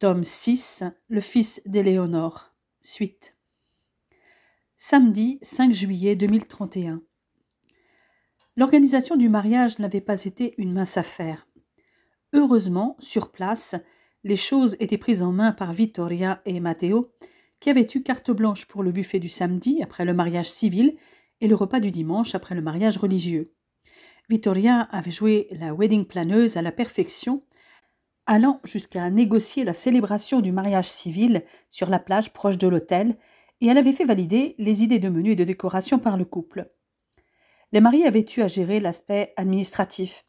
Tome 6, Le fils d'Éléonore. Suite. Samedi 5 juillet 2031. L'organisation du mariage n'avait pas été une mince affaire. Heureusement, sur place, les choses étaient prises en main par Vittoria et Matteo, qui avaient eu carte blanche pour le buffet du samedi après le mariage civil et le repas du dimanche après le mariage religieux. Vittoria avait joué la wedding planeuse à la perfection allant jusqu'à négocier la célébration du mariage civil sur la plage proche de l'hôtel, et elle avait fait valider les idées de menu et de décoration par le couple. Les maris avaient eu à gérer l'aspect administratif.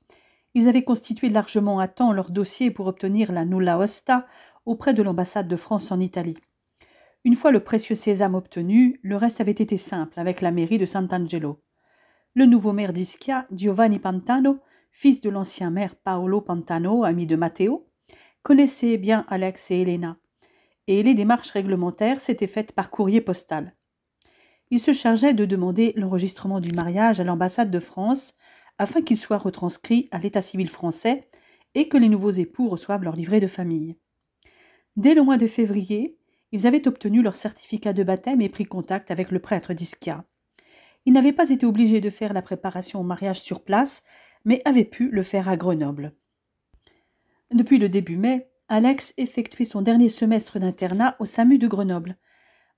Ils avaient constitué largement à temps leur dossier pour obtenir la nulla hosta auprès de l'ambassade de France en Italie. Une fois le précieux sésame obtenu, le reste avait été simple avec la mairie de Sant'Angelo. Le nouveau maire d'Ischia, Giovanni Pantano, fils de l'ancien maire Paolo Pantano, ami de Matteo, connaissait bien Alex et Elena, et les démarches réglementaires s'étaient faites par courrier postal. Il se chargeait de demander l'enregistrement du mariage à l'ambassade de France afin qu'il soit retranscrit à l'état civil français et que les nouveaux époux reçoivent leur livret de famille. Dès le mois de février, ils avaient obtenu leur certificat de baptême et pris contact avec le prêtre d'Ischia. Ils n'avaient pas été obligés de faire la préparation au mariage sur place, mais avait pu le faire à Grenoble. Depuis le début mai, Alex effectuait son dernier semestre d'internat au SAMU de Grenoble.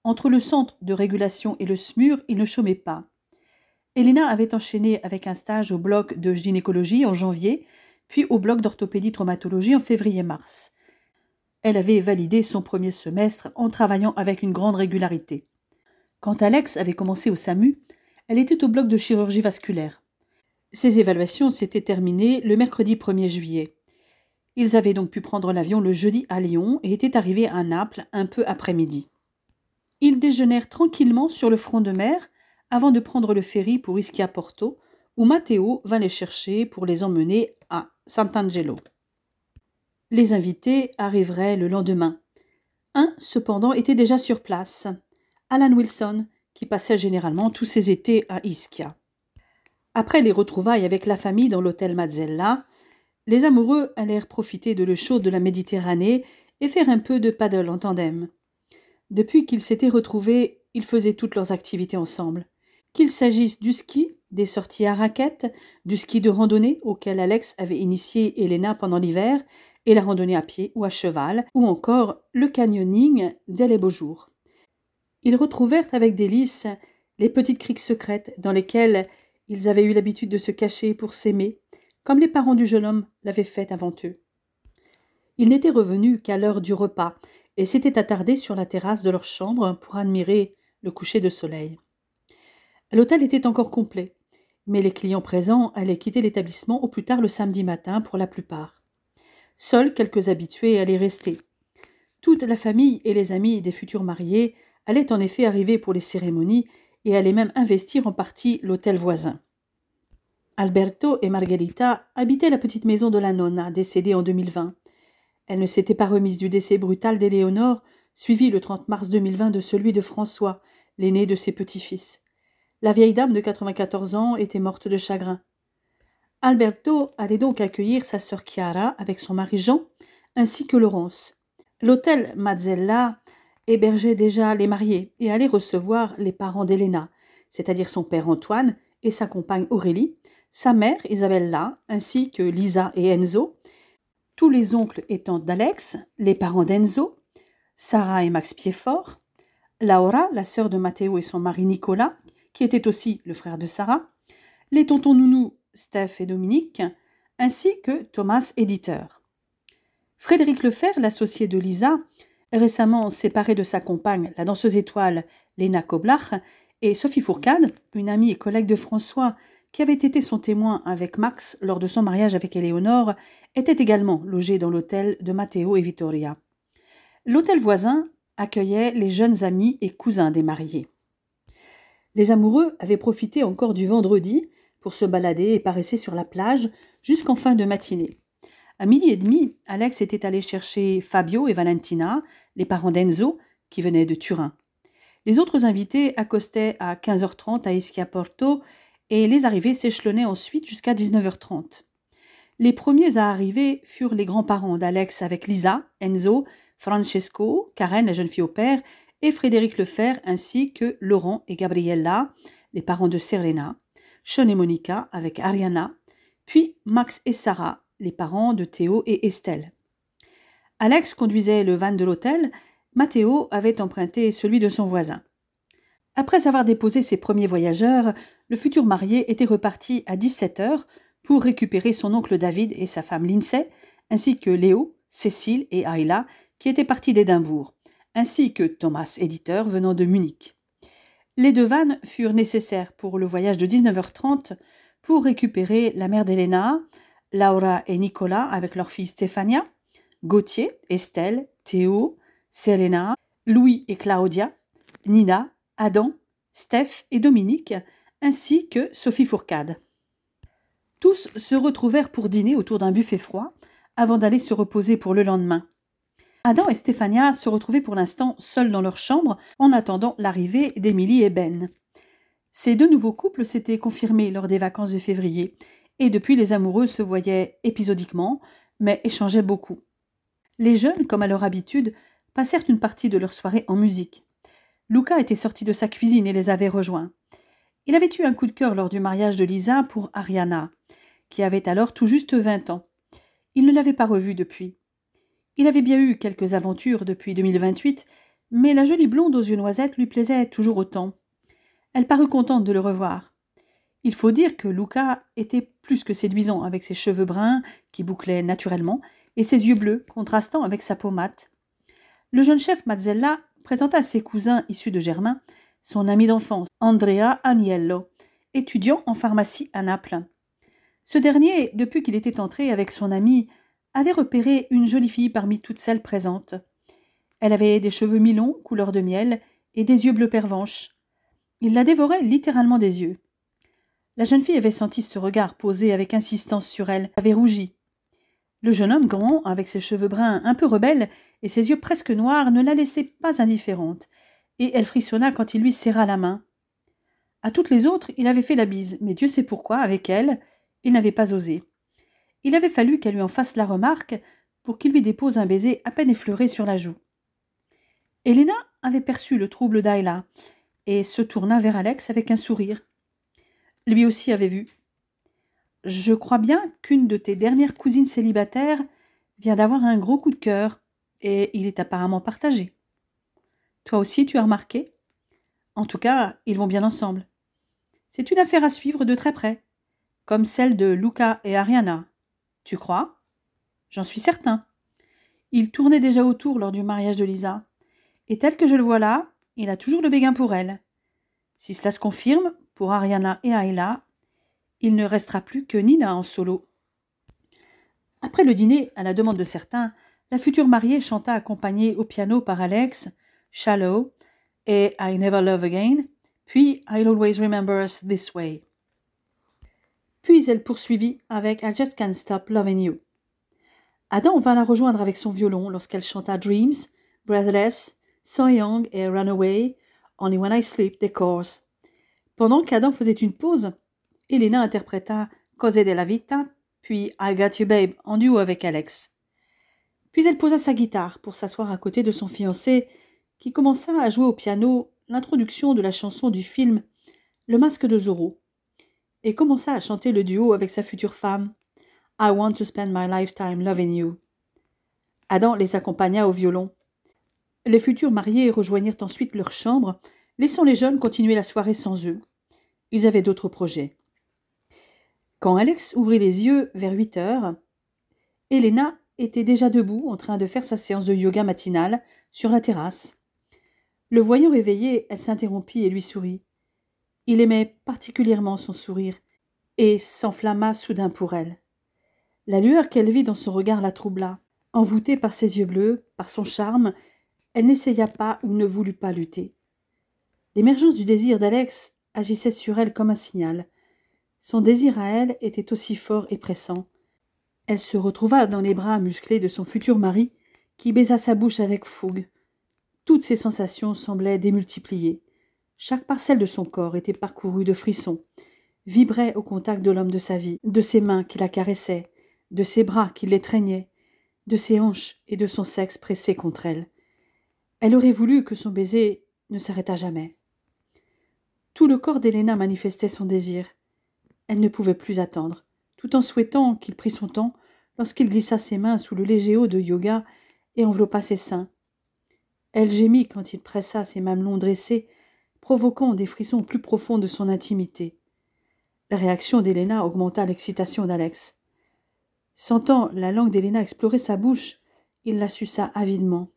Entre le centre de régulation et le SMUR, il ne chômait pas. Elena avait enchaîné avec un stage au bloc de gynécologie en janvier, puis au bloc d'orthopédie-traumatologie en février-mars. Elle avait validé son premier semestre en travaillant avec une grande régularité. Quand Alex avait commencé au SAMU, elle était au bloc de chirurgie vasculaire. Ces évaluations s'étaient terminées le mercredi 1er juillet. Ils avaient donc pu prendre l'avion le jeudi à Lyon et étaient arrivés à Naples un peu après-midi. Ils déjeunèrent tranquillement sur le front de mer avant de prendre le ferry pour Ischia Porto, où Matteo vint les chercher pour les emmener à Sant'Angelo. Les invités arriveraient le lendemain. Un, cependant, était déjà sur place, Alan Wilson, qui passait généralement tous ses étés à Ischia. Après les retrouvailles avec la famille dans l'hôtel Mazzella, les amoureux allèrent profiter de l'eau chaude de la Méditerranée et faire un peu de paddle en tandem. Depuis qu'ils s'étaient retrouvés, ils faisaient toutes leurs activités ensemble. Qu'il s'agisse du ski, des sorties à raquettes, du ski de randonnée auquel Alex avait initié Elena pendant l'hiver, et la randonnée à pied ou à cheval, ou encore le canyoning dès les beaux jours. Ils retrouvèrent avec délice les petites criques secrètes dans lesquelles ils avaient eu l'habitude de se cacher pour s'aimer, comme les parents du jeune homme l'avaient fait avant eux. Ils n'étaient revenus qu'à l'heure du repas et s'étaient attardés sur la terrasse de leur chambre pour admirer le coucher de soleil. L'hôtel était encore complet, mais les clients présents allaient quitter l'établissement au plus tard le samedi matin pour la plupart. Seuls quelques habitués allaient rester. Toute la famille et les amis des futurs mariés allaient en effet arriver pour les cérémonies et allait même investir en partie l'hôtel voisin. Alberto et Margherita habitaient la petite maison de la nonna, décédée en 2020. Elle ne s'était pas remise du décès brutal d'Éléonore, suivi le 30 mars 2020 de celui de François, l'aîné de ses petits-fils. La vieille dame de 94 ans était morte de chagrin. Alberto allait donc accueillir sa sœur Chiara avec son mari Jean, ainsi que Laurence. L'hôtel Mazzella Héberger déjà les mariés et aller recevoir les parents d'Elena, c'est-à-dire son père Antoine et sa compagne Aurélie, sa mère Isabella, ainsi que Lisa et Enzo, tous les oncles et tantes d'Alex, les parents d'Enzo, Sarah et Max Piefort, Laura, la sœur de Matteo et son mari Nicolas, qui était aussi le frère de Sarah, les tontons nounous Steph et Dominique, ainsi que Thomas Éditeur. Frédéric Lefer, l'associé de Lisa, récemment séparée de sa compagne, la danseuse étoile Lena Koblach, et Sophie Fourcade, une amie et collègue de François, qui avait été son témoin avec Max lors de son mariage avec Eleonore, était également logée dans l'hôtel de Matteo et Vittoria. L'hôtel voisin accueillait les jeunes amis et cousins des mariés. Les amoureux avaient profité encore du vendredi pour se balader et paraisser sur la plage jusqu'en fin de matinée. À midi et demi, Alex était allé chercher Fabio et Valentina les parents d'Enzo, qui venaient de Turin. Les autres invités accostaient à 15h30 à Ischia Porto et les arrivées s'échelonnaient ensuite jusqu'à 19h30. Les premiers à arriver furent les grands-parents d'Alex avec Lisa, Enzo, Francesco, Karen, la jeune fille au père, et Frédéric Lefer, ainsi que Laurent et Gabriella, les parents de Serena, Sean et Monica avec Ariana, puis Max et Sarah, les parents de Théo et Estelle. Alex conduisait le van de l'hôtel, Matteo avait emprunté celui de son voisin. Après avoir déposé ses premiers voyageurs, le futur marié était reparti à 17 heures pour récupérer son oncle David et sa femme Lindsay, ainsi que Léo, Cécile et Ayla, qui étaient partis d'Édimbourg, ainsi que Thomas, éditeur, venant de Munich. Les deux vannes furent nécessaires pour le voyage de 19h30 pour récupérer la mère d'Elena, Laura et Nicolas avec leur fille Stefania. Gauthier, Estelle, Théo, Serena, Louis et Claudia, Nina, Adam, Steph et Dominique, ainsi que Sophie Fourcade. Tous se retrouvèrent pour dîner autour d'un buffet froid avant d'aller se reposer pour le lendemain. Adam et Stéphania se retrouvaient pour l'instant seuls dans leur chambre en attendant l'arrivée d'Émilie et Ben. Ces deux nouveaux couples s'étaient confirmés lors des vacances de février, et depuis les amoureux se voyaient épisodiquement, mais échangeaient beaucoup les jeunes, comme à leur habitude, passèrent une partie de leur soirée en musique. Luca était sorti de sa cuisine et les avait rejoints. Il avait eu un coup de cœur lors du mariage de Lisa pour Ariana, qui avait alors tout juste vingt ans. Il ne l'avait pas revue depuis. Il avait bien eu quelques aventures depuis 2028, mais la jolie blonde aux yeux noisettes lui plaisait toujours autant. Elle parut contente de le revoir. Il faut dire que Luca était plus que séduisant avec ses cheveux bruns qui bouclaient naturellement et ses yeux bleus contrastant avec sa peau mate. Le jeune chef Mazzella présenta à ses cousins issus de Germain son ami d'enfance, Andrea Agnello, étudiant en pharmacie à Naples. Ce dernier, depuis qu'il était entré avec son ami, avait repéré une jolie fille parmi toutes celles présentes. Elle avait des cheveux mi-longs, couleur de miel, et des yeux bleus pervenche. Il la dévorait littéralement des yeux. La jeune fille avait senti ce regard posé avec insistance sur elle, avait rougi, le jeune homme grand, avec ses cheveux bruns un peu rebelles et ses yeux presque noirs, ne la laissait pas indifférente, et elle frissonna quand il lui serra la main. À toutes les autres, il avait fait la bise, mais Dieu sait pourquoi, avec elle, il n'avait pas osé. Il avait fallu qu'elle lui en fasse la remarque pour qu'il lui dépose un baiser à peine effleuré sur la joue. Elena avait perçu le trouble d'Ayla et se tourna vers Alex avec un sourire. Lui aussi avait vu, je crois bien qu'une de tes dernières cousines célibataires vient d'avoir un gros coup de cœur, et il est apparemment partagé. Toi aussi, tu as remarqué En tout cas, ils vont bien ensemble. C'est une affaire à suivre de très près, comme celle de Luca et Ariana. Tu crois J'en suis certain. Il tournait déjà autour lors du mariage de Lisa, et tel que je le vois là, il a toujours le béguin pour elle. Si cela se confirme, pour Ariana et Ayla, il ne restera plus que Nina en solo. Après le dîner, à la demande de certains, la future mariée chanta accompagnée au piano par Alex, Shallow et I Never Love Again, puis I'll Always Remember Us This Way. Puis elle poursuivit avec I Just Can't Stop Loving You. Adam vint la rejoindre avec son violon lorsqu'elle chanta Dreams, Breathless, So Young et Runaway, Only When I Sleep des Course. Pendant qu'Adam faisait une pause, Elena interpréta de la vita, puis I Got You Babe en duo avec Alex. Puis elle posa sa guitare pour s'asseoir à côté de son fiancé, qui commença à jouer au piano l'introduction de la chanson du film Le masque de Zorro, et commença à chanter le duo avec sa future femme I Want to Spend My Lifetime Loving You. Adam les accompagna au violon. Les futurs mariés rejoignirent ensuite leur chambre, laissant les jeunes continuer la soirée sans eux. Ils avaient d'autres projets. Quand Alex ouvrit les yeux vers 8 heures, Elena était déjà debout en train de faire sa séance de yoga matinale sur la terrasse. Le voyant réveillé, elle s'interrompit et lui sourit. Il aimait particulièrement son sourire et s'enflamma soudain pour elle. La lueur qu'elle vit dans son regard la troubla. Envoûtée par ses yeux bleus, par son charme, elle n'essaya pas ou ne voulut pas lutter. L'émergence du désir d'Alex agissait sur elle comme un signal, son désir à elle était aussi fort et pressant. Elle se retrouva dans les bras musclés de son futur mari, qui baisa sa bouche avec fougue. Toutes ses sensations semblaient démultipliées. Chaque parcelle de son corps était parcourue de frissons, vibrait au contact de l'homme de sa vie, de ses mains qui la caressaient, de ses bras qui l'étreignaient, de ses hanches et de son sexe pressé contre elle. Elle aurait voulu que son baiser ne s'arrêtât jamais. Tout le corps d'Héléna manifestait son désir. Elle ne pouvait plus attendre, tout en souhaitant qu'il prît son temps lorsqu'il glissa ses mains sous le léger haut de yoga et enveloppa ses seins. Elle gémit quand il pressa ses mamelons dressés, provoquant des frissons plus profonds de son intimité. La réaction d'Héléna augmenta l'excitation d'Alex. Sentant la langue d'Héléna explorer sa bouche, il la suça avidement.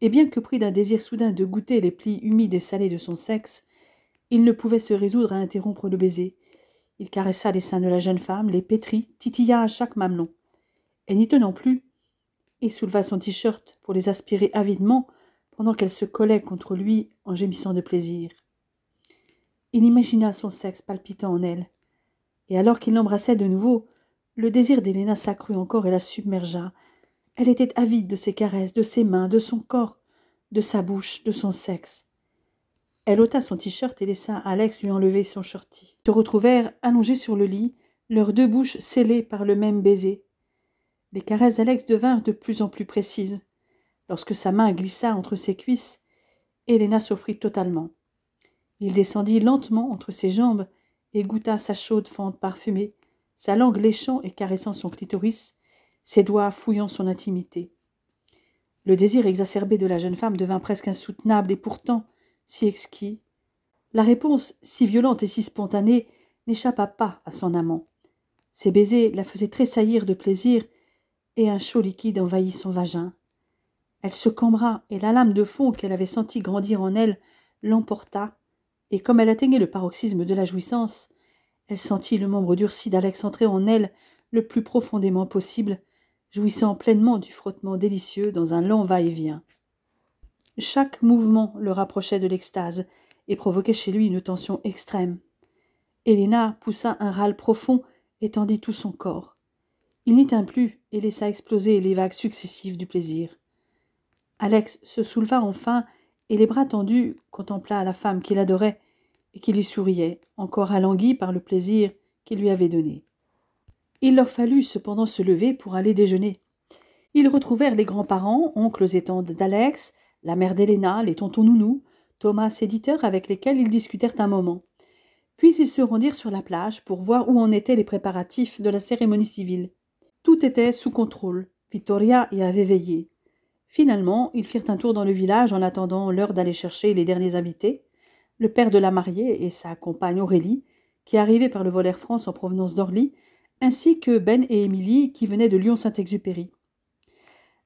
Et bien que pris d'un désir soudain de goûter les plis humides et salés de son sexe, il ne pouvait se résoudre à interrompre le baiser. Il caressa les seins de la jeune femme, les pétrit, titilla à chaque mamelon. Et n'y tenant plus, il souleva son t-shirt pour les aspirer avidement pendant qu'elle se collait contre lui en gémissant de plaisir. Il imagina son sexe palpitant en elle, et alors qu'il l'embrassait de nouveau, le désir d'Héléna s'accrut encore et la submergea. Elle était avide de ses caresses, de ses mains, de son corps, de sa bouche, de son sexe. Elle ôta son t-shirt et laissa Alex lui enlever son shorty. Ils se retrouvèrent allongés sur le lit, leurs deux bouches scellées par le même baiser. Les caresses d'Alex devinrent de plus en plus précises. Lorsque sa main glissa entre ses cuisses, Elena s'offrit totalement. Il descendit lentement entre ses jambes et goûta sa chaude fente parfumée, sa langue léchant et caressant son clitoris, ses doigts fouillant son intimité. Le désir exacerbé de la jeune femme devint presque insoutenable et pourtant, si exquis. La réponse, si violente et si spontanée, n'échappa pas à son amant. Ses baisers la faisaient tressaillir de plaisir, et un chaud liquide envahit son vagin. Elle se cambra, et la lame de fond qu'elle avait sentie grandir en elle l'emporta, et comme elle atteignait le paroxysme de la jouissance, elle sentit le membre durci d'Alex entrer en elle le plus profondément possible, jouissant pleinement du frottement délicieux dans un lent va-et-vient. Chaque mouvement le rapprochait de l'extase et provoquait chez lui une tension extrême. Helena poussa un râle profond et tendit tout son corps. Il n'y tint plus et laissa exploser les vagues successives du plaisir. Alex se souleva enfin et, les bras tendus, contempla la femme qu'il adorait et qui lui souriait, encore alanguie par le plaisir qu'il lui avait donné. Il leur fallut cependant se lever pour aller déjeuner. Ils retrouvèrent les grands-parents, oncles et tantes d'Alex, la mère d'Elena, les tontons Nounou, Thomas et avec lesquels ils discutèrent un moment. Puis ils se rendirent sur la plage pour voir où en étaient les préparatifs de la cérémonie civile. Tout était sous contrôle. Vittoria y avait veillé. Finalement, ils firent un tour dans le village en attendant l'heure d'aller chercher les derniers invités, le père de la mariée et sa compagne Aurélie, qui arrivait par le vol Air France en provenance d'Orly, ainsi que Ben et Émilie, qui venaient de Lyon-Saint-Exupéry.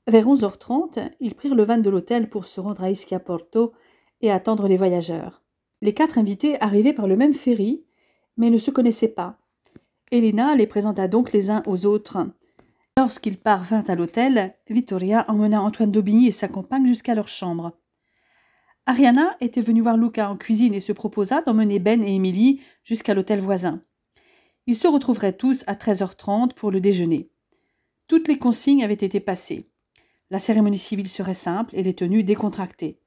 Vers 11h30, ils prirent le van de l'hôtel pour se rendre à Porto et attendre les voyageurs. Les quatre invités arrivaient par le même ferry, mais ne se connaissaient pas. Elena les présenta donc les uns aux autres. Lorsqu'ils parvinrent à l'hôtel, Vittoria emmena Antoine d'Aubigny et sa compagne jusqu'à leur chambre. Ariana était venue voir Luca en cuisine et se proposa d'emmener Ben et Émilie jusqu'à l'hôtel voisin. Ils se retrouveraient tous à 13h30 pour le déjeuner. Toutes les consignes avaient été passées. La cérémonie civile serait simple et les tenues décontractées.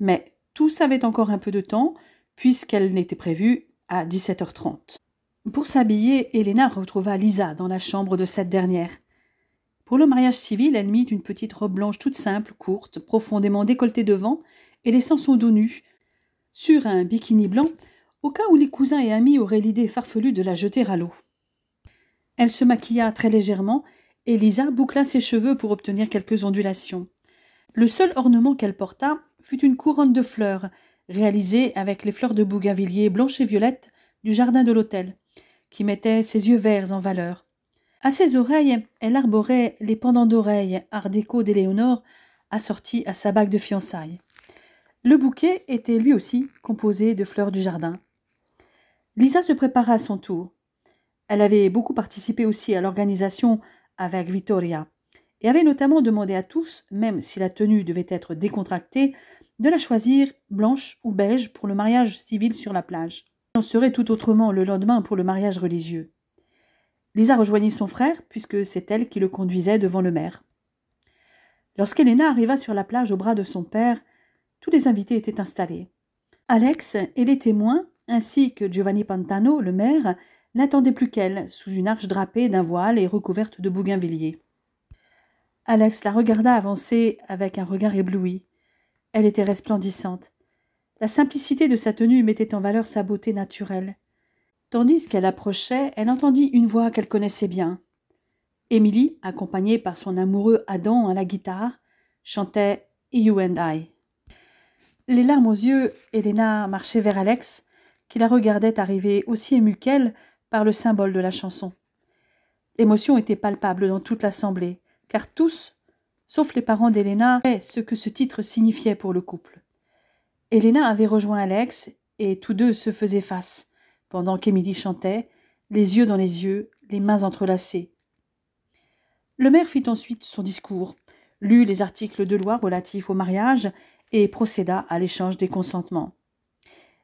Mais tous avaient encore un peu de temps, puisqu'elle n'était prévue à 17h30. Pour s'habiller, Elena retrouva Lisa dans la chambre de cette dernière. Pour le mariage civil, elle mit une petite robe blanche toute simple, courte, profondément décolletée devant, et laissant son dos nu, sur un bikini blanc, au cas où les cousins et amis auraient l'idée farfelue de la jeter à l'eau. Elle se maquilla très légèrement Lisa boucla ses cheveux pour obtenir quelques ondulations. Le seul ornement qu'elle porta fut une couronne de fleurs, réalisée avec les fleurs de bougainvilliers blanches et violettes du jardin de l'hôtel, qui mettait ses yeux verts en valeur. À ses oreilles, elle arborait les pendants d'oreilles art déco d'Éléonore, assortis à sa bague de fiançailles. Le bouquet était lui aussi composé de fleurs du jardin. Lisa se prépara à son tour. Elle avait beaucoup participé aussi à l'organisation avec Vittoria, et avait notamment demandé à tous, même si la tenue devait être décontractée, de la choisir blanche ou beige pour le mariage civil sur la plage. On serait tout autrement le lendemain pour le mariage religieux. Lisa rejoignit son frère, puisque c'est elle qui le conduisait devant le maire. Lorsqu'Elena arriva sur la plage au bras de son père, tous les invités étaient installés. Alex et les témoins, ainsi que Giovanni Pantano, le maire, n'attendait plus qu'elle, sous une arche drapée d'un voile et recouverte de bougainvilliers. Alex la regarda avancer avec un regard ébloui. Elle était resplendissante. La simplicité de sa tenue mettait en valeur sa beauté naturelle. Tandis qu'elle approchait, elle entendit une voix qu'elle connaissait bien. Émilie, accompagnée par son amoureux Adam à la guitare, chantait You and I. Les larmes aux yeux, Elena marchait vers Alex, qui la regardait arriver aussi émue qu'elle, par le symbole de la chanson. L'émotion était palpable dans toute l'assemblée, car tous, sauf les parents d'Héléna, savaient ce que ce titre signifiait pour le couple. Héléna avait rejoint Alex, et tous deux se faisaient face, pendant qu'Émilie chantait, les yeux dans les yeux, les mains entrelacées. Le maire fit ensuite son discours, lut les articles de loi relatifs au mariage et procéda à l'échange des consentements.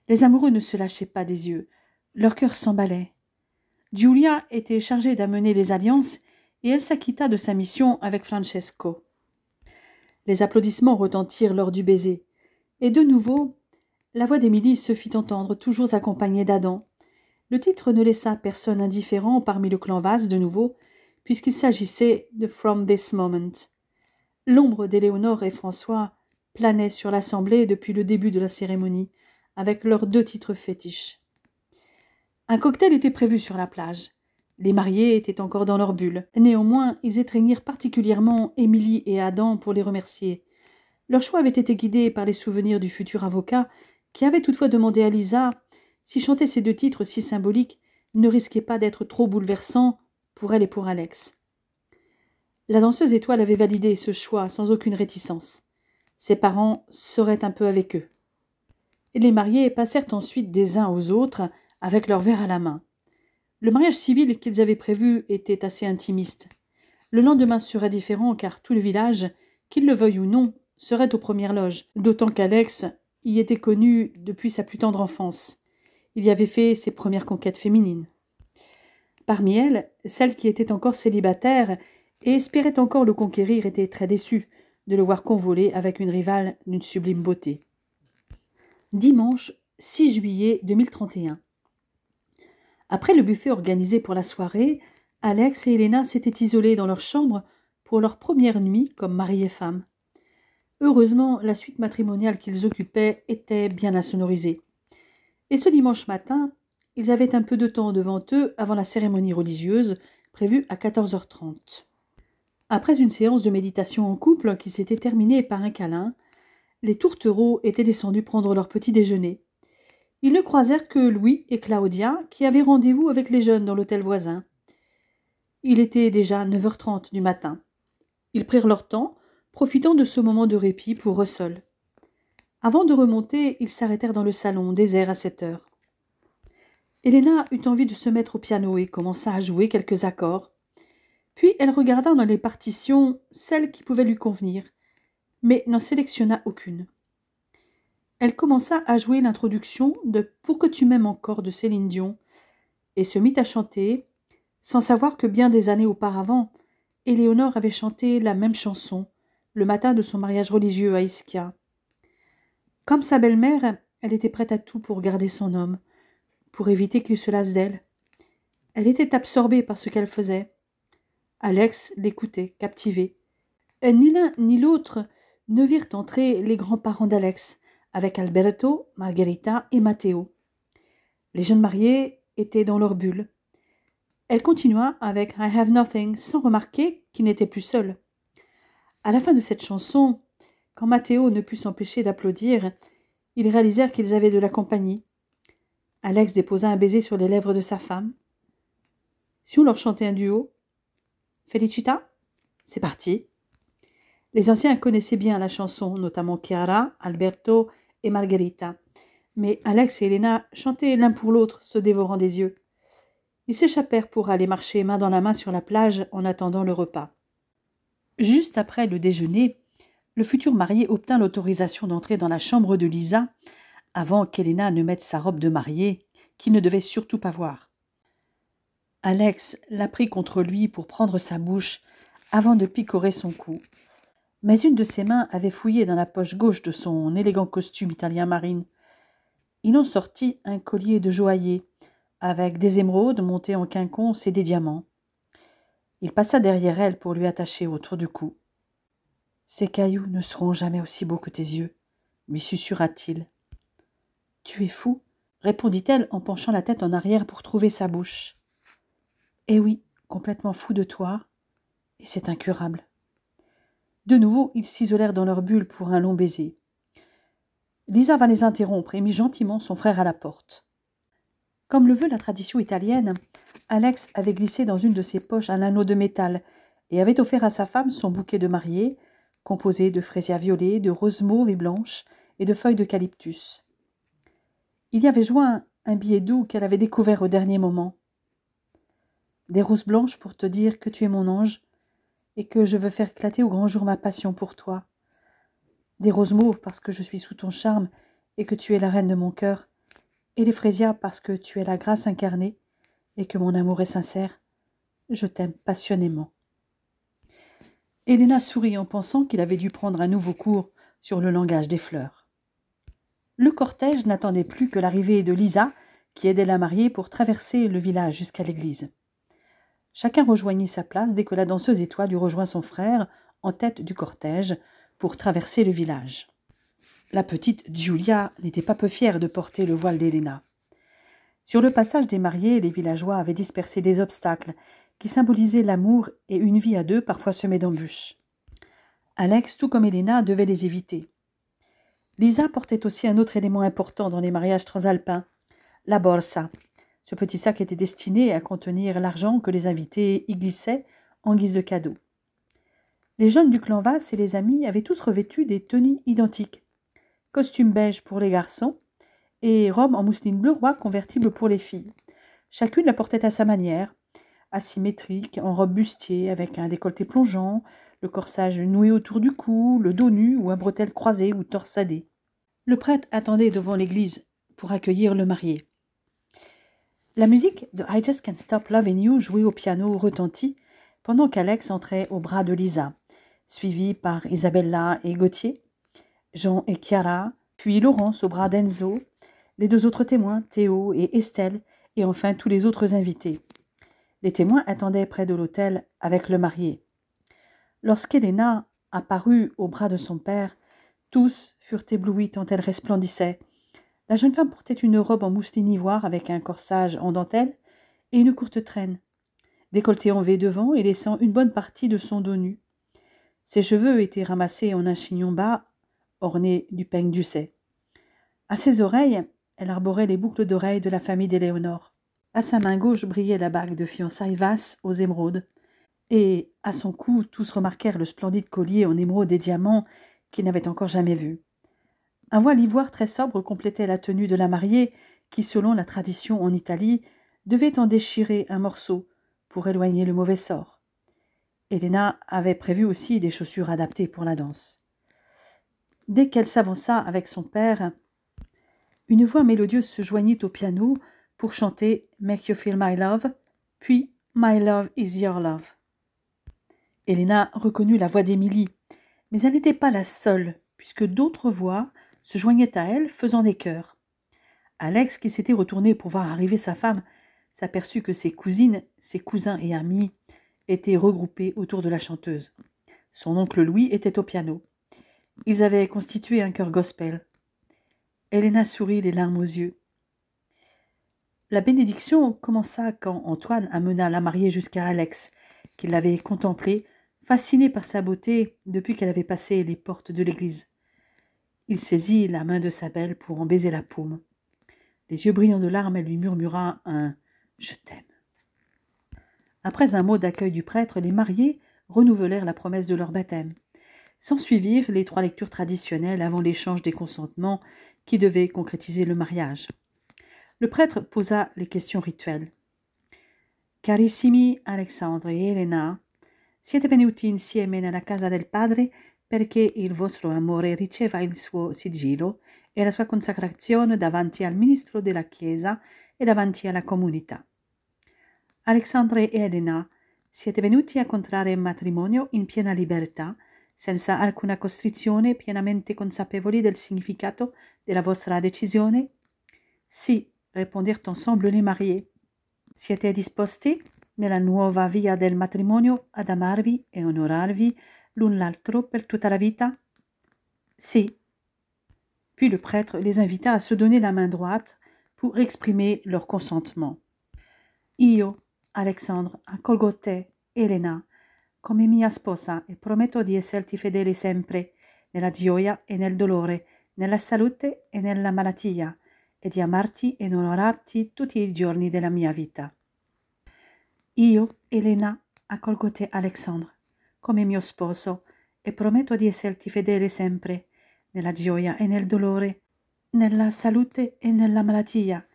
Les amoureux ne se lâchaient pas des yeux, leur cœur s'emballait. Giulia était chargée d'amener les alliances et elle s'acquitta de sa mission avec Francesco. Les applaudissements retentirent lors du baiser. Et de nouveau, la voix d'Émilie se fit entendre, toujours accompagnée d'Adam. Le titre ne laissa personne indifférent parmi le clan Vase de nouveau, puisqu'il s'agissait de From This Moment. L'ombre d'Éléonore et François planait sur l'assemblée depuis le début de la cérémonie, avec leurs deux titres fétiches. Un cocktail était prévu sur la plage. Les mariés étaient encore dans leur bulle. Néanmoins, ils étreignirent particulièrement Émilie et Adam pour les remercier. Leur choix avait été guidé par les souvenirs du futur avocat, qui avait toutefois demandé à Lisa si chanter ces deux titres si symboliques ne risquait pas d'être trop bouleversant pour elle et pour Alex. La danseuse étoile avait validé ce choix sans aucune réticence. Ses parents seraient un peu avec eux. Les mariés passèrent ensuite des uns aux autres avec leur verre à la main. Le mariage civil qu'ils avaient prévu était assez intimiste. Le lendemain serait différent car tout le village, qu'il le veuille ou non, serait aux premières loges, d'autant qu'Alex y était connu depuis sa plus tendre enfance. Il y avait fait ses premières conquêtes féminines. Parmi elles, celle qui était encore célibataire et espérait encore le conquérir était très déçue de le voir convoler avec une rivale d'une sublime beauté. Dimanche 6 juillet 2031. Après le buffet organisé pour la soirée, Alex et Elena s'étaient isolés dans leur chambre pour leur première nuit comme mari et femme. Heureusement, la suite matrimoniale qu'ils occupaient était bien insonorisée. Et ce dimanche matin, ils avaient un peu de temps devant eux avant la cérémonie religieuse prévue à 14h30. Après une séance de méditation en couple qui s'était terminée par un câlin, les tourtereaux étaient descendus prendre leur petit déjeuner ils ne croisèrent que Louis et Claudia, qui avaient rendez-vous avec les jeunes dans l'hôtel voisin. Il était déjà 9h30 du matin. Ils prirent leur temps, profitant de ce moment de répit pour eux Avant de remonter, ils s'arrêtèrent dans le salon, désert à cette heure. Helena eut envie de se mettre au piano et commença à jouer quelques accords. Puis elle regarda dans les partitions celles qui pouvaient lui convenir, mais n'en sélectionna aucune. Elle commença à jouer l'introduction de Pour que tu m'aimes encore de Céline Dion et se mit à chanter, sans savoir que bien des années auparavant, Éléonore avait chanté la même chanson le matin de son mariage religieux à Ischia. Comme sa belle-mère, elle était prête à tout pour garder son homme, pour éviter qu'il se lasse d'elle. Elle était absorbée par ce qu'elle faisait. Alex l'écoutait, captivé. Ni l'un ni l'autre ne virent entrer les grands-parents d'Alex, avec Alberto, Margherita et Matteo. Les jeunes mariés étaient dans leur bulle. Elle continua avec I Have Nothing sans remarquer qu'il n'était plus seul. À la fin de cette chanson, quand Matteo ne put s'empêcher d'applaudir, ils réalisèrent qu'ils avaient de la compagnie. Alex déposa un baiser sur les lèvres de sa femme. Si on leur chantait un duo Felicita C'est parti Les anciens connaissaient bien la chanson, notamment Chiara, Alberto et Mais Alex et Elena chantaient l'un pour l'autre, se dévorant des yeux. Ils s'échappèrent pour aller marcher main dans la main sur la plage en attendant le repas. Juste après le déjeuner, le futur marié obtint l'autorisation d'entrer dans la chambre de Lisa avant qu'Elena ne mette sa robe de mariée, qu'il ne devait surtout pas voir. Alex la prit contre lui pour prendre sa bouche avant de picorer son cou mais une de ses mains avait fouillé dans la poche gauche de son élégant costume italien marine. Il en sortit un collier de joaillier, avec des émeraudes montées en quinconce et des diamants. Il passa derrière elle pour lui attacher autour du cou. Ces cailloux ne seront jamais aussi beaux que tes yeux, lui susura t il Tu es fou, répondit-elle en penchant la tête en arrière pour trouver sa bouche. Eh oui, complètement fou de toi, et c'est incurable. De nouveau, ils s'isolèrent dans leur bulle pour un long baiser. Lisa va les interrompre et mit gentiment son frère à la porte. Comme le veut la tradition italienne, Alex avait glissé dans une de ses poches un anneau de métal et avait offert à sa femme son bouquet de mariée, composé de fraisières violets, de roses mauves et blanches et de feuilles d'eucalyptus. Il y avait joint un billet doux qu'elle avait découvert au dernier moment. Des roses blanches pour te dire que tu es mon ange, et que je veux faire éclater au grand jour ma passion pour toi. Des roses mauves parce que je suis sous ton charme et que tu es la reine de mon cœur, et les fraisiers parce que tu es la grâce incarnée et que mon amour est sincère. Je t'aime passionnément. Elena sourit en pensant qu'il avait dû prendre un nouveau cours sur le langage des fleurs. Le cortège n'attendait plus que l'arrivée de Lisa, qui aidait la mariée pour traverser le village jusqu'à l'église. Chacun rejoignit sa place dès que la danseuse étoile eut rejoint son frère en tête du cortège pour traverser le village. La petite Giulia n'était pas peu fière de porter le voile d'Héléna. Sur le passage des mariés, les villageois avaient dispersé des obstacles qui symbolisaient l'amour et une vie à deux parfois semée d'embûches. Alex, tout comme Héléna, devait les éviter. Lisa portait aussi un autre élément important dans les mariages transalpins, la borsa, ce petit sac était destiné à contenir l'argent que les invités y glissaient en guise de cadeau. Les jeunes du clan Vasse et les amis avaient tous revêtu des tenues identiques. Costume beige pour les garçons et robe en mousseline bleu roi convertible pour les filles. Chacune la portait à sa manière, asymétrique, en robe bustier, avec un décolleté plongeant, le corsage noué autour du cou, le dos nu ou un bretel croisé ou torsadé. Le prêtre attendait devant l'église pour accueillir le marié. La musique de I Just Can't Stop Loving You jouée au piano retentit pendant qu'Alex entrait au bras de Lisa, suivi par Isabella et Gauthier, Jean et Chiara, puis Laurence au bras d'Enzo, les deux autres témoins, Théo et Estelle, et enfin tous les autres invités. Les témoins attendaient près de l'hôtel avec le marié. Lorsqu'Elena apparut au bras de son père, tous furent éblouis tant elle resplendissait, la jeune femme portait une robe en mousseline ivoire avec un corsage en dentelle et une courte traîne, décolletée en V devant et laissant une bonne partie de son dos nu. Ses cheveux étaient ramassés en un chignon bas orné du peigne du sait. À ses oreilles, elle arborait les boucles d'oreilles de la famille d'Éléonore. À sa main gauche brillait la bague de fiançailles vasse aux émeraudes, et à son cou tous remarquèrent le splendide collier en émeraudes et diamants qu'ils n'avait encore jamais vu. Un voile ivoire très sobre complétait la tenue de la mariée, qui, selon la tradition en Italie, devait en déchirer un morceau pour éloigner le mauvais sort. Elena avait prévu aussi des chaussures adaptées pour la danse. Dès qu'elle s'avança avec son père, une voix mélodieuse se joignit au piano pour chanter Make You Feel My Love, puis My Love Is Your Love. Elena reconnut la voix d'Émilie, mais elle n'était pas la seule, puisque d'autres voix se joignait à elle, faisant des cœurs. Alex, qui s'était retourné pour voir arriver sa femme, s'aperçut que ses cousines, ses cousins et amis étaient regroupés autour de la chanteuse. Son oncle Louis était au piano. Ils avaient constitué un chœur gospel. Elena sourit les larmes aux yeux. La bénédiction commença quand Antoine amena la mariée jusqu'à Alex, qui l'avait contemplée, fascinée par sa beauté depuis qu'elle avait passé les portes de l'église. Il saisit la main de sa belle pour en baiser la paume. Les yeux brillants de larmes, elle lui murmura un Je t'aime. Après un mot d'accueil du prêtre, les mariés renouvelèrent la promesse de leur baptême. S'ensuivirent les trois lectures traditionnelles avant l'échange des consentements qui devaient concrétiser le mariage. Le prêtre posa les questions rituelles. Carissimi Alexandre et Elena, siete venuti insieme nella casa del padre perché il vostro amore riceva il suo sigillo e la sua consacrazione davanti al ministro della Chiesa e davanti alla comunità. Alexandre e Elena, siete venuti a contrarre il matrimonio in piena libertà, senza alcuna costrizione, pienamente consapevoli del significato della vostra decisione? Sì, rispondirono ensemble les mariés. Siete disposti, nella nuova via del matrimonio, ad amarvi e onorarvi l'un l'altro per tutta la vita Si. Puis le prêtre les invita à se donner la main droite pour exprimer leur consentement. Io, Alexandre, accolgo te, Elena, come mia sposa e prometto di esserti fedele sempre, nella gioia e nel dolore, nella salute e nella malattia, e di amarti e onorarti tutti i giorni della mia vita. Io, Elena, accolgo te, Alexandre, come mio sposo e prometto di esserti fedele sempre, nella gioia e nel dolore, nella salute e nella malattia,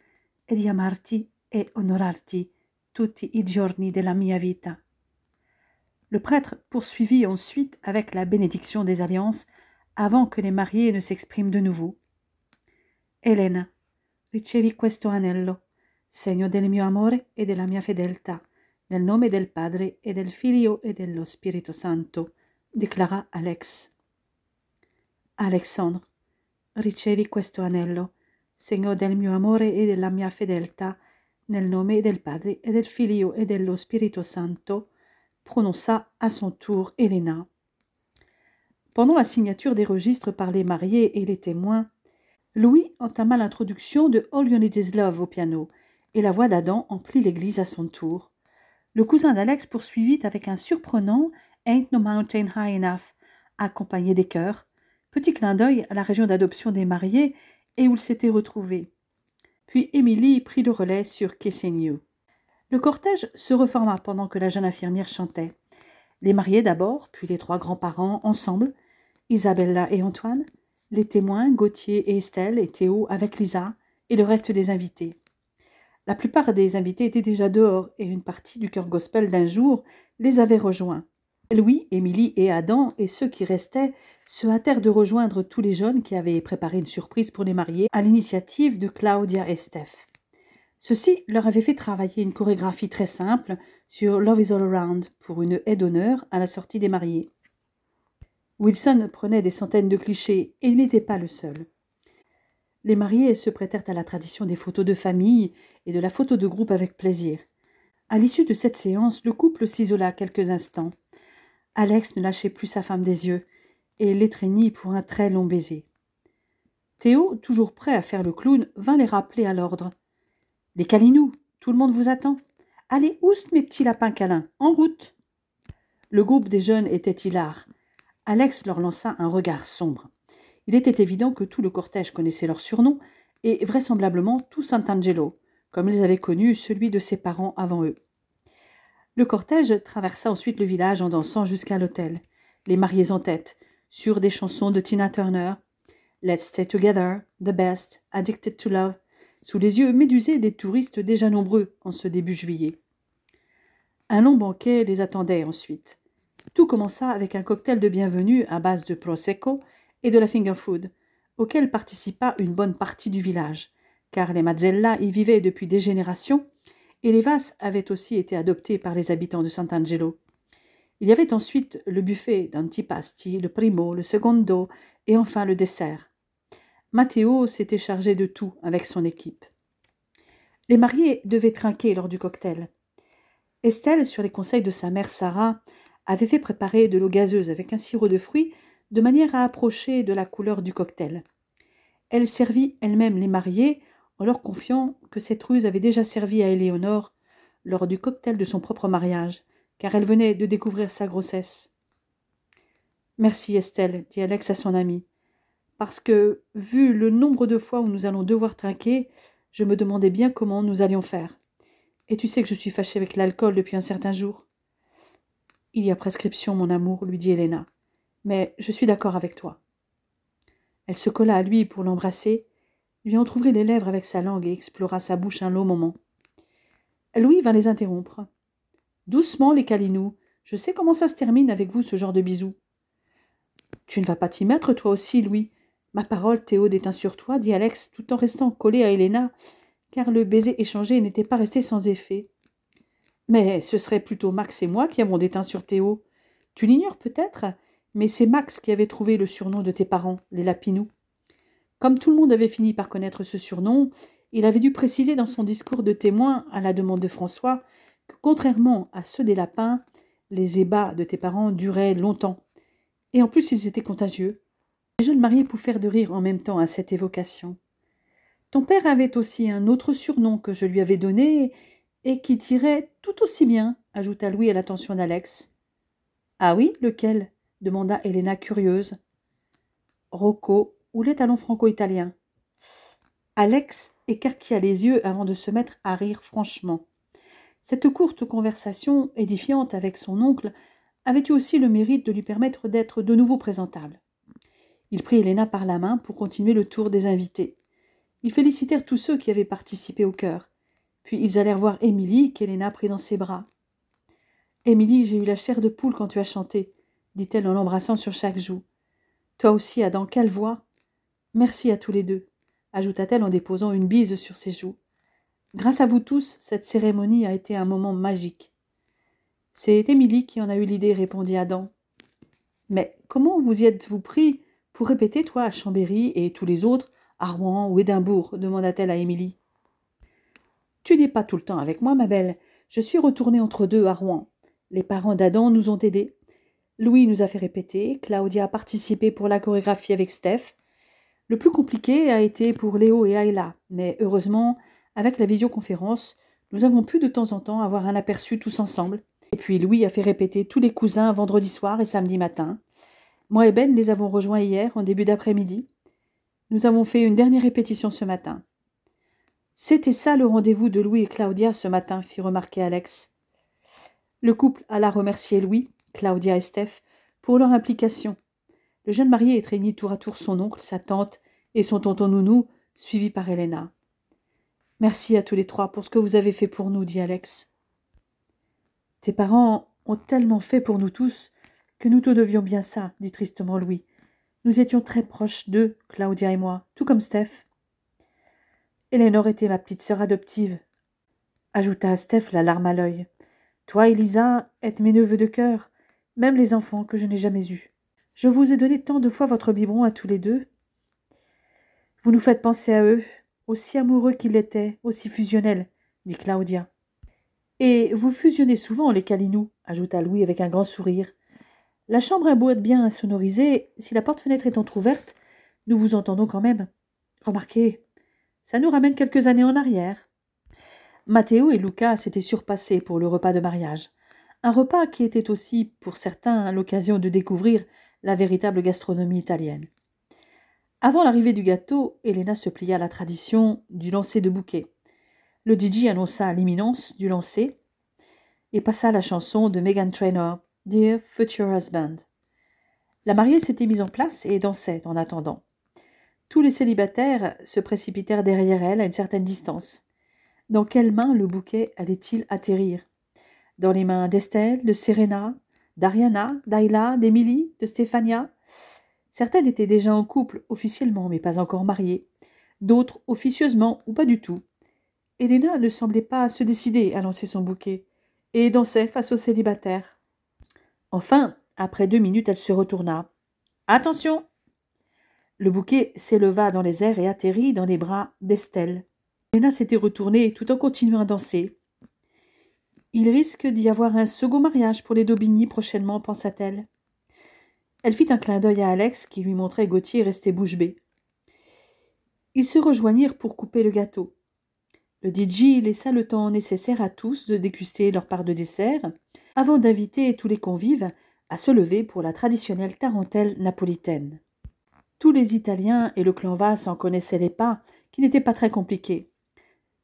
e di amarti e onorarti tutti i giorni della mia vita. Le prêtre poursuivit ensuite avec la bénédiction des alliances avant que les mariés ne s'expriment de nouveau. Elena, ricevi questo anello, segno del mio amore e della mia fedeltà. Nel nome del Padre e del Figlio e dello Spirito Santo, déclara Alex. Alexandre, ricevi questo anello, segno del mio amore e della mia fedeltà, nel nome del Padre e del Figlio e dello Spirito Santo, prononça à son tour Elena. Pendant la signature des registres par les mariés et les témoins, Louis entama l'introduction de All You Need Love au piano, et la voix d'Adam emplit l'église à son tour. Le cousin d'Alex poursuivit avec un surprenant Ain't no mountain high enough, accompagné des chœurs. Petit clin d'œil à la région d'adoption des mariés et où ils s'étaient retrouvés. Puis Émilie prit le relais sur Kissing You. Le cortège se reforma pendant que la jeune infirmière chantait. Les mariés d'abord, puis les trois grands-parents ensemble, Isabella et Antoine, les témoins Gauthier et Estelle et Théo avec Lisa et le reste des invités. La plupart des invités étaient déjà dehors et une partie du chœur gospel d'un jour les avait rejoints. Louis, Émilie et Adam et ceux qui restaient se hâtèrent de rejoindre tous les jeunes qui avaient préparé une surprise pour les mariés à l'initiative de Claudia et Steph. Ceux-ci leur avaient fait travailler une chorégraphie très simple sur Love is All Around pour une haie d'honneur à la sortie des mariés. Wilson prenait des centaines de clichés et il n'était pas le seul. Les mariés se prêtèrent à la tradition des photos de famille et de la photo de groupe avec plaisir. À l'issue de cette séance, le couple s'isola quelques instants. Alex ne lâchait plus sa femme des yeux et l'étreignit pour un très long baiser. Théo, toujours prêt à faire le clown, vint les rappeler à l'ordre. Les calinous, tout le monde vous attend. Allez, oust, mes petits lapins câlins, en route. Le groupe des jeunes était hilar. Alex leur lança un regard sombre. Il était évident que tout le cortège connaissait leur surnom, et vraisemblablement tout Sant'Angelo, comme ils avaient connu celui de ses parents avant eux. Le cortège traversa ensuite le village en dansant jusqu'à l'hôtel, les mariés en tête, sur des chansons de Tina Turner, Let's Stay Together, The Best, Addicted to Love, sous les yeux médusés des touristes déjà nombreux en ce début juillet. Un long banquet les attendait ensuite. Tout commença avec un cocktail de bienvenue à base de Prosecco et de la finger food, auquel participa une bonne partie du village, car les Mazzella y vivaient depuis des générations, et les vases avaient aussi été adoptés par les habitants de Sant'Angelo. Il y avait ensuite le buffet d'antipasti, le primo, le secondo, et enfin le dessert. Matteo s'était chargé de tout avec son équipe. Les mariés devaient trinquer lors du cocktail. Estelle, sur les conseils de sa mère Sarah, avait fait préparer de l'eau gazeuse avec un sirop de fruits de manière à approcher de la couleur du cocktail. Elle servit elle-même les mariés en leur confiant que cette ruse avait déjà servi à Éléonore lors du cocktail de son propre mariage, car elle venait de découvrir sa grossesse. Merci Estelle, dit Alex à son amie, parce que, vu le nombre de fois où nous allons devoir trinquer, je me demandais bien comment nous allions faire. Et tu sais que je suis fâchée avec l'alcool depuis un certain jour. Il y a prescription, mon amour, lui dit Helena mais je suis d'accord avec toi. Elle se colla à lui pour l'embrasser, lui entr'ouvrit les lèvres avec sa langue et explora sa bouche un long moment. Louis vint les interrompre. Doucement, les calinous, je sais comment ça se termine avec vous ce genre de bisous. Tu ne vas pas t'y mettre, toi aussi, Louis. Ma parole, Théo, déteint sur toi, dit Alex, tout en restant collé à Helena, car le baiser échangé n'était pas resté sans effet. Mais ce serait plutôt Max et moi qui avons déteint sur Théo. Tu l'ignores peut-être, mais c'est Max qui avait trouvé le surnom de tes parents, les Lapinous. Comme tout le monde avait fini par connaître ce surnom, il avait dû préciser dans son discours de témoin à la demande de François que, contrairement à ceux des lapins, les ébats de tes parents duraient longtemps. Et en plus, ils étaient contagieux. Les jeunes mariés faire de rire en même temps à cette évocation. Ton père avait aussi un autre surnom que je lui avais donné et qui tirait tout aussi bien, ajouta Louis à l'attention d'Alex. Ah oui, lequel demanda Helena curieuse. Rocco ou l'étalon franco » Alex écarquilla les yeux avant de se mettre à rire franchement. Cette courte conversation, édifiante avec son oncle, avait eu aussi le mérite de lui permettre d'être de nouveau présentable. Il prit Helena par la main pour continuer le tour des invités. Ils félicitèrent tous ceux qui avaient participé au chœur. Puis ils allèrent voir Émilie, qu'Héléna prit dans ses bras. Émilie, j'ai eu la chair de poule quand tu as chanté dit-elle en l'embrassant sur chaque joue. Toi aussi, Adam, quelle voix Merci à tous les deux, ajouta-t-elle en déposant une bise sur ses joues. Grâce à vous tous, cette cérémonie a été un moment magique. C'est Émilie qui en a eu l'idée, répondit Adam. Mais comment vous y êtes-vous pris pour répéter, toi, à Chambéry et tous les autres, à Rouen ou Édimbourg demanda-t-elle à Émilie. Tu n'es pas tout le temps avec moi, ma belle. Je suis retournée entre deux à Rouen. Les parents d'Adam nous ont aidés. Louis nous a fait répéter, Claudia a participé pour la chorégraphie avec Steph. Le plus compliqué a été pour Léo et Ayla, mais heureusement, avec la visioconférence, nous avons pu de temps en temps avoir un aperçu tous ensemble. Et puis Louis a fait répéter tous les cousins vendredi soir et samedi matin. Moi et Ben les avons rejoints hier en début d'après-midi. Nous avons fait une dernière répétition ce matin. C'était ça le rendez-vous de Louis et Claudia ce matin, fit remarquer Alex. Le couple alla remercier Louis Claudia et Steph, pour leur implication. Le jeune marié étreignit tour à tour son oncle, sa tante et son tonton Nounou, suivi par Helena. Merci à tous les trois pour ce que vous avez fait pour nous, dit Alex. Tes parents ont tellement fait pour nous tous que nous te devions bien ça, dit tristement Louis. Nous étions très proches d'eux, Claudia et moi, tout comme Steph. aurait était ma petite sœur adoptive, ajouta Steph la larme à l'œil. Toi, Elisa, êtes mes neveux de cœur même les enfants que je n'ai jamais eus. Je vous ai donné tant de fois votre biberon à tous les deux. Vous nous faites penser à eux, aussi amoureux qu'ils l'étaient, aussi fusionnels, dit Claudia. Et vous fusionnez souvent, les Calinous, ajouta Louis avec un grand sourire. La chambre a beau être bien insonorisée, si la porte-fenêtre est entr'ouverte, nous vous entendons quand même. Remarquez, ça nous ramène quelques années en arrière. Matteo et Lucas s'étaient surpassés pour le repas de mariage un repas qui était aussi pour certains l'occasion de découvrir la véritable gastronomie italienne. Avant l'arrivée du gâteau, Elena se plia à la tradition du lancer de bouquet. Le DJ annonça l'imminence du lancer et passa la chanson de Megan Trainor, Dear Future Husband. La mariée s'était mise en place et dansait en attendant. Tous les célibataires se précipitèrent derrière elle à une certaine distance. Dans quelle main le bouquet allait-il atterrir dans les mains d'Estelle, de Serena, d'Ariana, d'Ayla, d'Émilie, de Stéphania. Certaines étaient déjà en couple officiellement, mais pas encore mariées, d'autres officieusement ou pas du tout. Elena ne semblait pas se décider à lancer son bouquet, et dansait face aux célibataires. Enfin, après deux minutes, elle se retourna. Attention Le bouquet s'éleva dans les airs et atterrit dans les bras d'Estelle. Elena s'était retournée tout en continuant à danser. Il risque d'y avoir un second mariage pour les Daubigny prochainement, pensa-t-elle. Elle fit un clin d'œil à Alex qui lui montrait Gauthier resté bouche bée. Ils se rejoignirent pour couper le gâteau. Le DJ laissa le temps nécessaire à tous de déguster leur part de dessert, avant d'inviter tous les convives à se lever pour la traditionnelle tarentelle napolitaine. Tous les Italiens et le clan Vasse en connaissaient les pas, qui n'étaient pas très compliqués.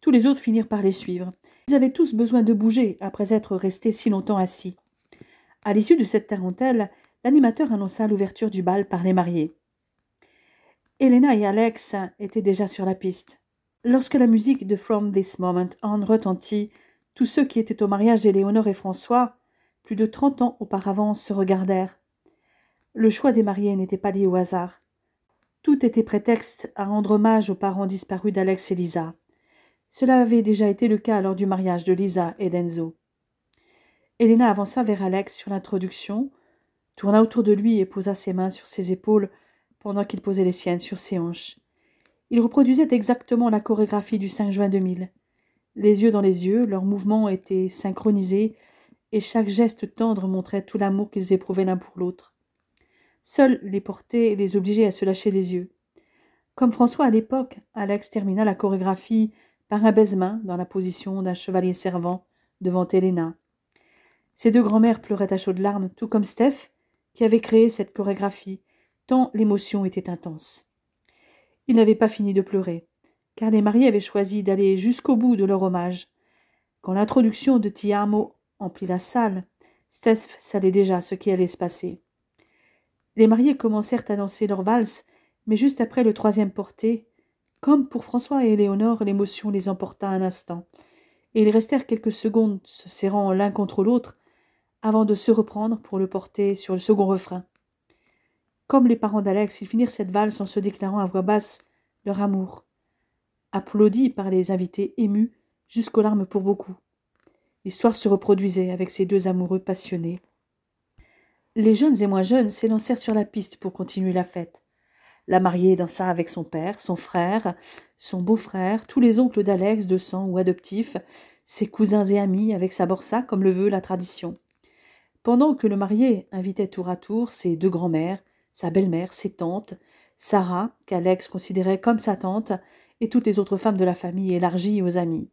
Tous les autres finirent par les suivre, ils avaient tous besoin de bouger après être restés si longtemps assis. À l'issue de cette tarentelle, l'animateur annonça l'ouverture du bal par les mariés. Elena et Alex étaient déjà sur la piste. Lorsque la musique de From This Moment On retentit, tous ceux qui étaient au mariage d'Éléonore et François, plus de trente ans auparavant, se regardèrent. Le choix des mariés n'était pas lié au hasard. Tout était prétexte à rendre hommage aux parents disparus d'Alex et Lisa. Cela avait déjà été le cas lors du mariage de Lisa et d'Enzo. Elena avança vers Alex sur l'introduction, tourna autour de lui et posa ses mains sur ses épaules pendant qu'il posait les siennes sur ses hanches. Ils reproduisaient exactement la chorégraphie du 5 juin 2000. Les yeux dans les yeux, leurs mouvements étaient synchronisés et chaque geste tendre montrait tout l'amour qu'ils éprouvaient l'un pour l'autre. Seuls les et les obligeaient à se lâcher des yeux. Comme François à l'époque, Alex termina la chorégraphie par un baise-main dans la position d'un chevalier servant devant Helena. Ces deux grands-mères pleuraient à chaudes larmes, tout comme Steph, qui avait créé cette chorégraphie, tant l'émotion était intense. Ils n'avaient pas fini de pleurer, car les mariés avaient choisi d'aller jusqu'au bout de leur hommage. Quand l'introduction de Tiamo emplit la salle, Steph savait déjà ce qui allait se passer. Les mariés commencèrent à danser leur valse, mais juste après le troisième porté, comme pour François et Léonore, l'émotion les emporta un instant, et ils restèrent quelques secondes se serrant l'un contre l'autre avant de se reprendre pour le porter sur le second refrain. Comme les parents d'Alex, ils finirent cette valse en se déclarant à voix basse leur amour, applaudi par les invités émus jusqu'aux larmes pour beaucoup. L'histoire se reproduisait avec ces deux amoureux passionnés. Les jeunes et moins jeunes s'élancèrent sur la piste pour continuer la fête. La mariée dansa avec son père, son frère, son beau-frère, tous les oncles d'Alex de sang ou adoptif, ses cousins et amis avec sa borsa comme le veut la tradition. Pendant que le marié invitait tour à tour ses deux grands-mères, sa belle-mère, ses tantes, Sarah, qu'Alex considérait comme sa tante, et toutes les autres femmes de la famille élargies aux amis.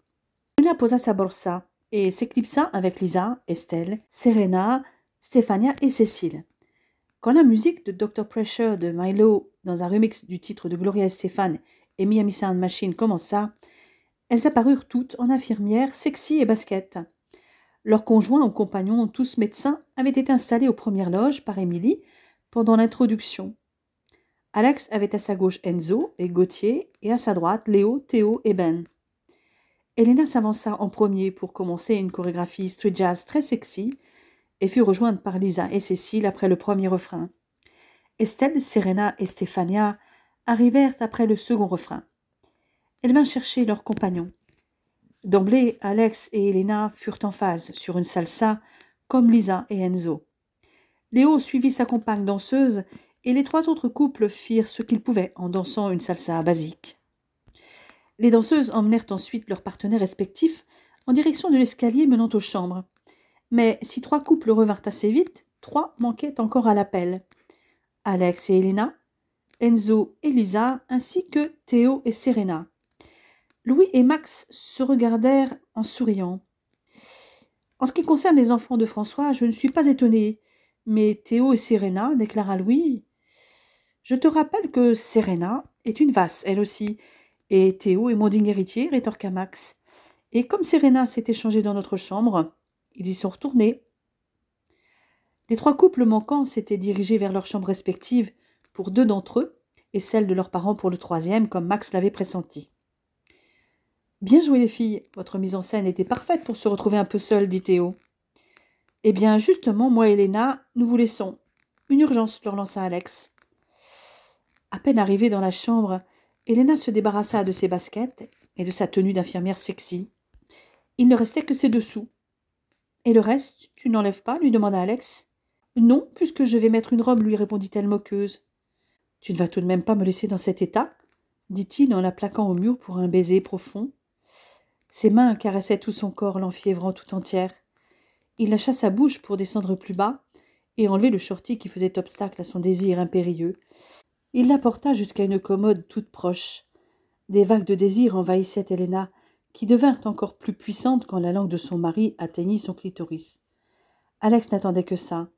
Lena posa sa borsa et s'éclipsa avec Lisa, Estelle, Serena, Stéphania et Cécile. Quand la musique de Dr. Pressure de Milo, dans un remix du titre de Gloria Stéphane et Miami Sound Machine commença, elles apparurent toutes en infirmières, sexy et basket. Leurs conjoints ou compagnons, tous médecins, avaient été installés aux premières loges par Emily pendant l'introduction. Alex avait à sa gauche Enzo et Gauthier, et à sa droite Léo, Théo et Ben. Elena s'avança en premier pour commencer une chorégraphie street jazz très sexy, et fut rejointe par Lisa et Cécile après le premier refrain. Estelle, Serena et Stefania arrivèrent après le second refrain. Elles vinrent chercher leurs compagnons. D'emblée, Alex et Elena furent en phase sur une salsa, comme Lisa et Enzo. Léo suivit sa compagne danseuse et les trois autres couples firent ce qu'ils pouvaient en dansant une salsa basique. Les danseuses emmenèrent ensuite leurs partenaires respectifs en direction de l'escalier menant aux chambres mais si trois couples revinrent assez vite, trois manquaient encore à l'appel. Alex et Elena, Enzo et Lisa, ainsi que Théo et Serena. Louis et Max se regardèrent en souriant. En ce qui concerne les enfants de François, je ne suis pas étonnée. Mais Théo et Serena, déclara Louis. Je te rappelle que Serena est une vase, elle aussi, et Théo est mon digne héritier, rétorqua Max. Et comme Serena s'est échangée dans notre chambre, ils y sont retournés. Les trois couples manquants s'étaient dirigés vers leurs chambres respectives pour deux d'entre eux et celle de leurs parents pour le troisième, comme Max l'avait pressenti. Bien joué les filles, votre mise en scène était parfaite pour se retrouver un peu seule, dit Théo. Eh bien, justement, moi et nous vous laissons. Une urgence, leur lança Alex. À peine arrivée dans la chambre, Elena se débarrassa de ses baskets et de sa tenue d'infirmière sexy. Il ne restait que ses dessous, et le reste, tu n'enlèves pas lui demanda Alex. Non, puisque je vais mettre une robe, lui répondit-elle moqueuse. Tu ne vas tout de même pas me laisser dans cet état dit-il en la plaquant au mur pour un baiser profond. Ses mains caressaient tout son corps, l'enfiévrant tout entière. Il lâcha sa bouche pour descendre plus bas et enlever le shorty qui faisait obstacle à son désir impérieux. Il la porta jusqu'à une commode toute proche. Des vagues de désir envahissaient Helena, qui devinrent encore plus puissantes quand la langue de son mari atteignit son clitoris. Alex n'attendait que ça.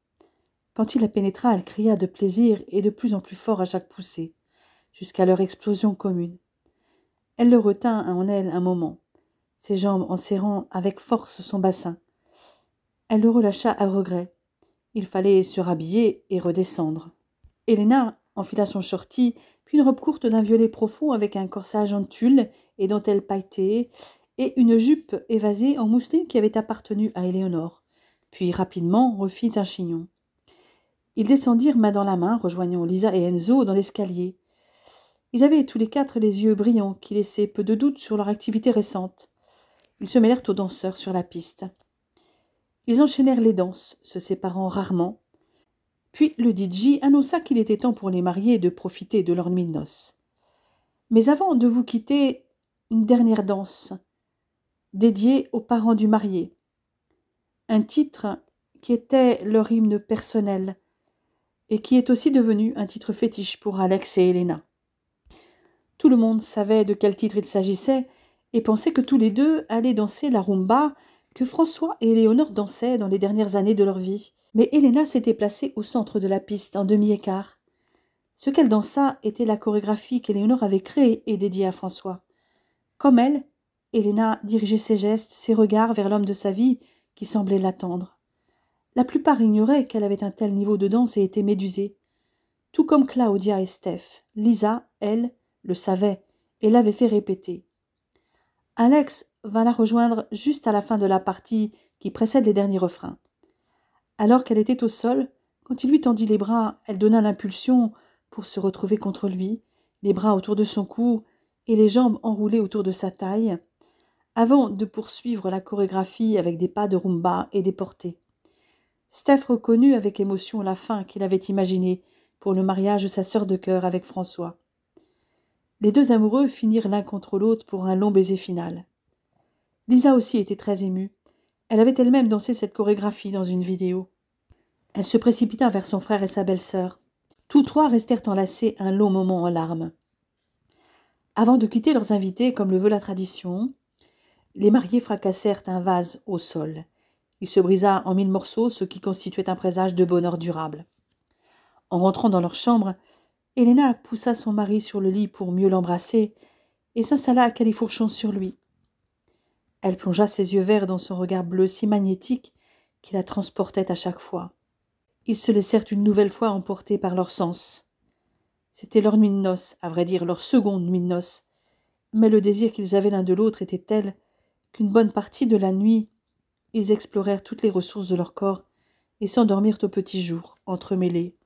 Quand il la pénétra, elle cria de plaisir et de plus en plus fort à chaque poussée, jusqu'à leur explosion commune. Elle le retint en elle un moment, ses jambes en serrant avec force son bassin. Elle le relâcha à regret. Il fallait se rhabiller et redescendre. Helena enfila son shorty, puis une robe courte d'un violet profond avec un corsage en tulle et dentelle pailletée, et une jupe évasée en mousseline qui avait appartenu à Éléonore, puis rapidement refit un chignon. Ils descendirent main dans la main, rejoignant Lisa et Enzo dans l'escalier. Ils avaient tous les quatre les yeux brillants qui laissaient peu de doute sur leur activité récente. Ils se mêlèrent aux danseurs sur la piste. Ils enchaînèrent les danses, se séparant rarement, puis le DJ annonça qu'il était temps pour les mariés de profiter de leur nuit de noces. Mais avant de vous quitter, une dernière danse, dédiée aux parents du marié. Un titre qui était leur hymne personnel et qui est aussi devenu un titre fétiche pour Alex et Elena. Tout le monde savait de quel titre il s'agissait et pensait que tous les deux allaient danser la rumba que François et Éléonore dansaient dans les dernières années de leur vie, mais Héléna s'était placée au centre de la piste en demi-écart. Ce qu'elle dansa était la chorégraphie qu'Éléonore avait créée et dédiée à François. Comme elle, Héléna dirigeait ses gestes, ses regards vers l'homme de sa vie qui semblait l'attendre. La plupart ignoraient qu'elle avait un tel niveau de danse et était médusée. Tout comme Claudia et Steph, Lisa, elle, le savait et l'avait fait répéter. Alex vint la rejoindre juste à la fin de la partie qui précède les derniers refrains. Alors qu'elle était au sol, quand il lui tendit les bras, elle donna l'impulsion pour se retrouver contre lui, les bras autour de son cou et les jambes enroulées autour de sa taille, avant de poursuivre la chorégraphie avec des pas de rumba et des portées. Steph reconnut avec émotion la fin qu'il avait imaginée pour le mariage de sa sœur de cœur avec François. Les deux amoureux finirent l'un contre l'autre pour un long baiser final. Lisa aussi était très émue. Elle avait elle-même dansé cette chorégraphie dans une vidéo. Elle se précipita vers son frère et sa belle-sœur. Tous trois restèrent enlacés un long moment en larmes. Avant de quitter leurs invités, comme le veut la tradition, les mariés fracassèrent un vase au sol. Il se brisa en mille morceaux, ce qui constituait un présage de bonheur durable. En rentrant dans leur chambre, Helena poussa son mari sur le lit pour mieux l'embrasser et s'installa à califourchon sur lui. Elle plongea ses yeux verts dans son regard bleu si magnétique qui la transportait à chaque fois. Ils se laissèrent une nouvelle fois emporter par leurs sens. C'était leur nuit de noces, à vrai dire leur seconde nuit de noces, mais le désir qu'ils avaient l'un de l'autre était tel qu'une bonne partie de la nuit, ils explorèrent toutes les ressources de leur corps et s'endormirent au petit jour, entremêlés.